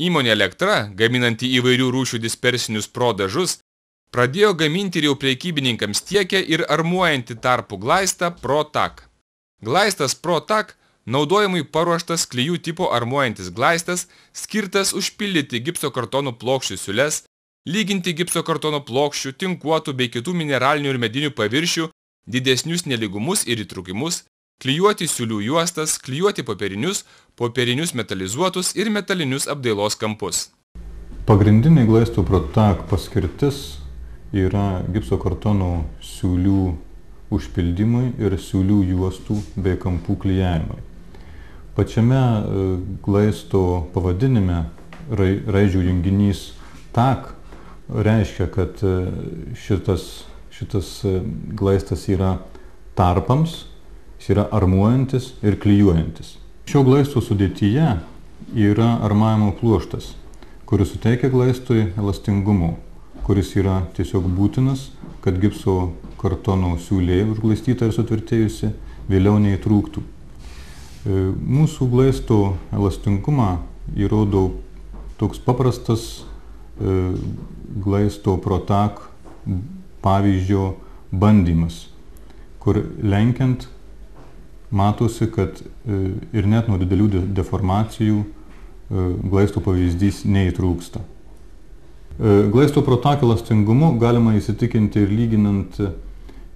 Įmonė Elektra, gaminanti įvairių rūšių dispersinius prodažus, pradėjo gaminti ir jau priekybininkams tiekę ir armuojantį tarpų glaistą ProTak. Glaistas ProTak naudojimui paruoštas klyjų tipo armuojantis glaistas, skirtas užpildyti gipso kartonų plokščių siules, lyginti gipso kartono plokščių, tinkuotų bei kitų mineralinių ir medinių paviršių, didesnius neligumus ir įtrukimus, klijuoti siūlių juostas, klijuoti popierinius, popierinius metalizuotus ir metalinius apdailos kampus. Pagrindinė glaistų protak paskirtis yra gipso kartono siūlių užpildymai ir siūlių juostų bei kampų klyjavimai. Pačiame e, glaisto pavadinime raidžių junginys tak reiškia, kad e, šitas, šitas e, glaistas yra tarpams Jis yra armuojantis ir klyjuojantis. Šio glaisto sudėtyje yra armavimo pluoštas, kuris suteikia glaistui elastingumo, kuris yra tiesiog būtinas, kad gipso kartono siūlė užglaistyta ir sutvirtėjusi vėliau neįtrūktų. E, mūsų glaisto elastingumą įrodo toks paprastas e, glaisto protak pavyzdžio bandymas, kur lenkiant matosi, kad e, ir net nuo didelių deformacijų e, glaisto pavyzdys neįtrūksta. E, glaisto protakio lastingumu galima įsitikinti ir lyginant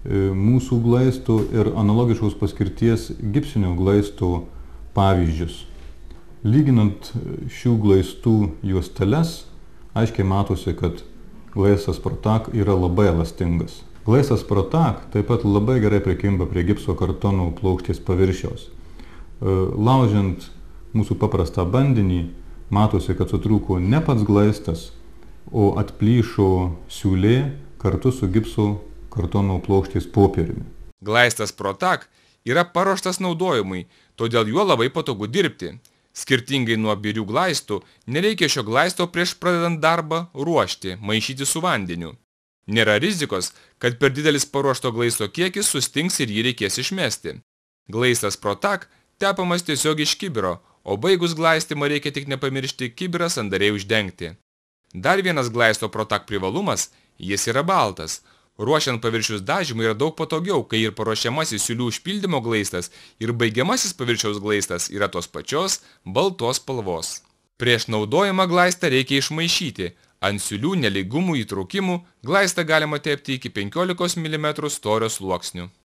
mūsų glaistų ir analogiškos paskirties gipsinio glaisto pavyzdžius. Lyginant šių glaistų juosteles, aiškiai matosi, kad glaistas protak yra labai elastingas. Glaistas Protak taip pat labai gerai prikimba prie gipso kartonų plokštės paviršiaus. E, Laužiant mūsų paprastą bandinį, matosi, kad sutrūko ne pats glaistas, o atplyšo siūlė kartu su gipso kartono plokštės popieriumi. Glaistas Protak yra paruoštas naudojimui, todėl juo labai patogu dirbti. Skirtingai nuo birių glaistų, nereikia šio glaisto prieš pradedant darbą ruošti, maišyti su vandeniu nėra rizikos kad per didelis paruošto glaisto kiekis sustings ir jį reikės išmesti glaistas protak tepamas tiesiog iš kibiro o baigus glaistymą reikia tik nepamiršti kibirą sandariai uždengti dar vienas glaisto protak privalumas jis yra baltas Ruošiant paviršius dažymui yra daug patogiau, kai ir paruošiamasis siūlių užpildymo glaistas ir baigiamasis paviršiaus glaistas yra tos pačios baltos spalvos. Prieš naudojimą glaistą reikia išmaišyti, ant siūlių nelygumų įtrūkimų glaistą galima tepti iki penkiolikos milimetrų storio sluoksniu